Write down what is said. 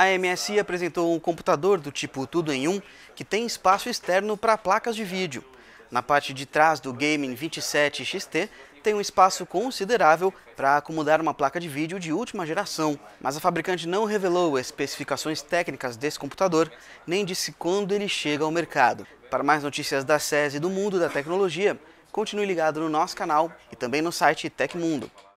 a MSI apresentou um computador do tipo tudo em um que tem espaço externo para placas de vídeo. Na parte de trás do Gaming 27XT tem um espaço considerável para acomodar uma placa de vídeo de última geração, mas a fabricante não revelou especificações técnicas desse computador, nem disse quando ele chega ao mercado. Para mais notícias da SES e do mundo da tecnologia, continue ligado no nosso canal e também no site Tecmundo.